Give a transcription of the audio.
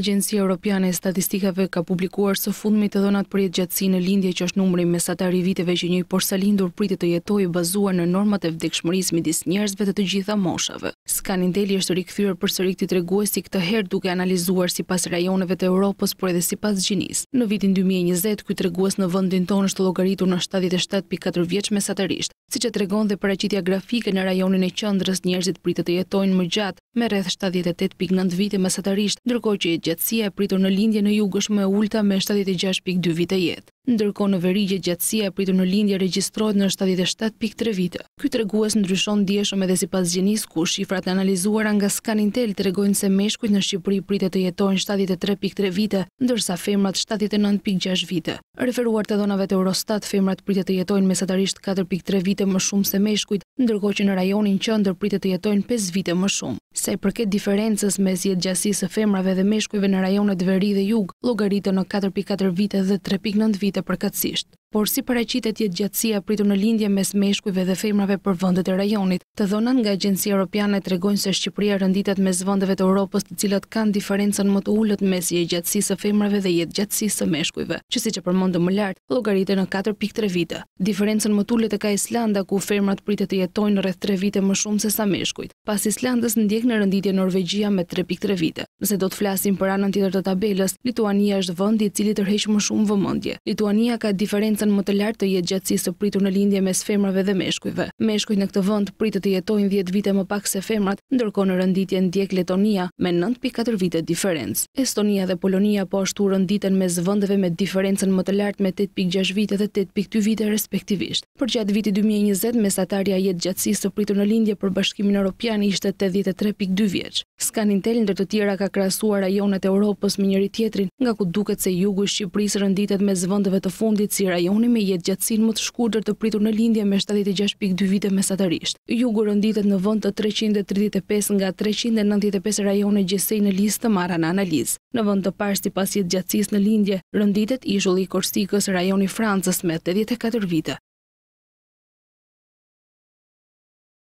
Agencia Europiane e Statistikave ka publikuar së fundmi të dhënat për jetë gjatësi në lindje që është numri me satari viteve që një porsalindur pritit të jetoj bazuar në normat e vdekshmëris midis njerëzve të të gjitha moshave. Skanindeli është rikëthyrë për së rikëti të këtë herë duke analizuar si pas rajoneve të Europës, por edhe si pas gjinis. Në vitin 2020, këtë regues në vëndin tonë është logaritur në 77.4 vjeq me satërisht, si që të regon dhe paracitja grafike në rajonin e qëndrës njerëzit pritë të jetojnë më gjatë me rreth 78.9 vite me satërisht, ndërko që e gjatësia e pritur në lindje në jugësh me ulta me 76.2 vite jetë. Ndërko në verigje gjatësia e pritur në lindje registrojt në 77.3 vite. Ky të reguas në edhe si pas gjenis, ku shifrat në analizuar nga skan intel të regojnë se meshkujt në Shqipëri pritë të jetojnë 73.3 vite, ndërsa femrat 79.6 vite. Referuar të donave të Eurostat, femrat pritë të jetojnë mesatarisht 4.3 vite më shumë se meshkujt, ndërko që në rajonin qëndër pritë të jetojnë 5 vite më shumë. Se i përket diferencës me zjetë gjasisë femrave dhe meshkujve në rajonet veri dhe jug, logaritë në 4.4 vite dhe 3.9 vite përkatsisht por si paraqitet jetë gjatësia pritur në lindje mes meshkujve dhe femrave për vendet e rajonit. Të dhënat nga Agjencia Europiane tregojnë se Shqipëria rënditet mes vendeve të Europës të cilat kanë diferencën më të ulët mes jetë gjatësisë së femrave dhe jetë gjatësisë së meshkujve, që siç e përmendëm më lart, llogaritet në 4.3 vite. Diferencën më të ulët e ka Islanda ku femrat pritet të jetojnë rreth 3 vite më shumë se sa meshkujt. Pas Islandës ndjek në rënditje Norvegjia me 3.3 vite. Nëse do të flasim për anën tjetër të tabelës, Lituania është vendi i cili tërheq më shumë vëmendje. Lituania ka diferencë në më të lartë të jetë gjatësisë së pritur në lindje mes femrave dhe meshkujve. Meshkujt në këtë vend pritet të jetojnë 10 vite më pak se femrat, ndërkohë në renditje ndjek Letonia me 9.4 vite diferencë. Estonia dhe Polonia po ashtu renditen mes vendeve me diferencën më të lartë me 8.6 vite dhe 8.2 vite respektivisht. Për gjatë vitit 2020 mesatarja jetë gjatësisë së pritur në lindje për Bashkimin Evropian ishte 83.2 vjeç. Skanintel ndër të tjera ka krasuar rajonet e Europës me njëri tjetrin, nga ku duket se jugu Shqipërisë rënditet me zvëndëve të fundit si rajoni me jetë gjatsin më të shkurder të pritur në lindje me 76.2 vite me Jugu rënditet në vënd të 335 nga 395 rajone gjesej në listë të marra në analizë. Në vënd të parë si pas jetë gjatsis në lindje, rënditet ishulli i korsikës rajoni Francës me 84 vite.